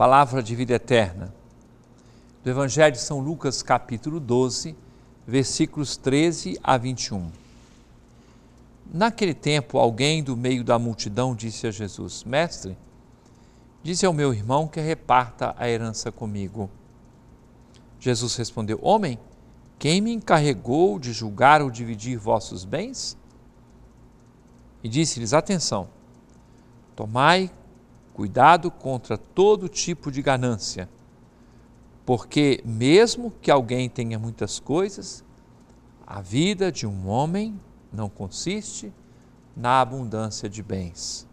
palavra de vida eterna. Do Evangelho de São Lucas, capítulo 12, versículos 13 a 21. Naquele tempo, alguém do meio da multidão disse a Jesus: Mestre, disse ao meu irmão que reparta a herança comigo. Jesus respondeu: Homem, quem me encarregou de julgar ou dividir vossos bens? E disse-lhes: Atenção, tomai Cuidado contra todo tipo de ganância, porque, mesmo que alguém tenha muitas coisas, a vida de um homem não consiste na abundância de bens.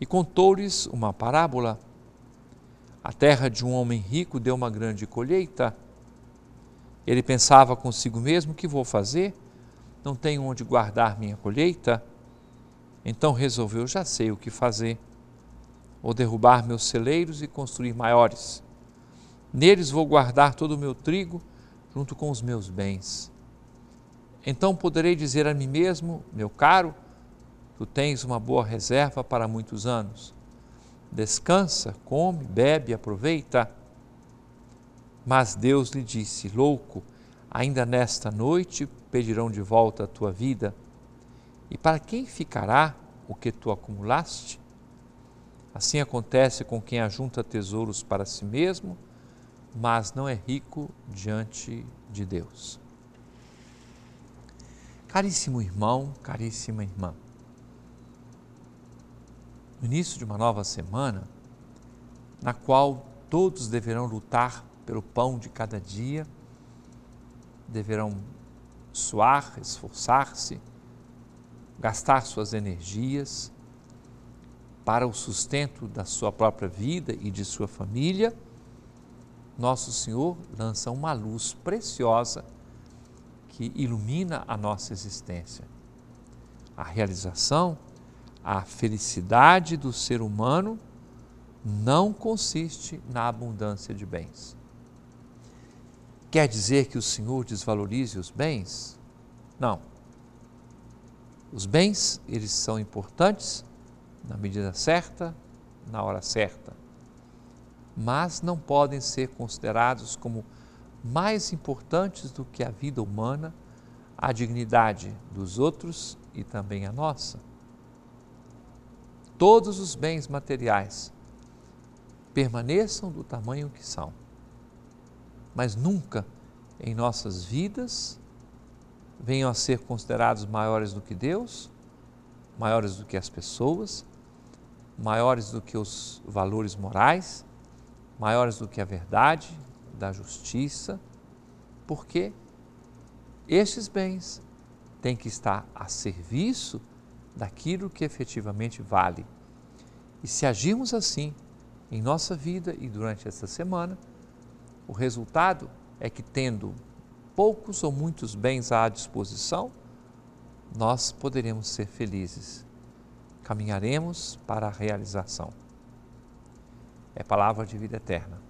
E contou-lhes uma parábola. A terra de um homem rico deu uma grande colheita. Ele pensava consigo mesmo: o que vou fazer? Não tenho onde guardar minha colheita. Então resolveu: já sei o que fazer Vou derrubar meus celeiros e construir maiores. Neles vou guardar todo o meu trigo, junto com os meus bens. Então poderei dizer a mim mesmo, meu caro, tu tens uma boa reserva para muitos anos. Descansa, come, bebe, aproveita. Mas Deus lhe disse: Louco, ainda nesta noite pedirão de volta a tua vida. E para quem ficará o que tu acumulaste? Assim acontece com quem ajunta tesouros para si mesmo, mas não é rico diante de Deus. Caríssimo irmão, caríssima irmã, no início de uma nova semana, na qual todos deverão lutar pelo pão de cada dia, deverão suar, esforçar-se, gastar suas energias, para o sustento da sua própria vida e de sua família, nosso Senhor lança uma luz preciosa que ilumina a nossa existência. A realização, a felicidade do ser humano não consiste na abundância de bens. Quer dizer que o Senhor desvalorize os bens? Não. Os bens, eles são importantes, na medida certa, na hora certa, mas não podem ser considerados como mais importantes do que a vida humana, a dignidade dos outros e também a nossa. Todos os bens materiais permaneçam do tamanho que são, mas nunca em nossas vidas venham a ser considerados maiores do que Deus, maiores do que as pessoas maiores do que os valores morais, maiores do que a verdade, da justiça, porque estes bens têm que estar a serviço daquilo que efetivamente vale. E se agirmos assim em nossa vida e durante esta semana, o resultado é que, tendo poucos ou muitos bens à disposição, nós poderemos ser felizes caminharemos para a realização. É palavra de vida eterna.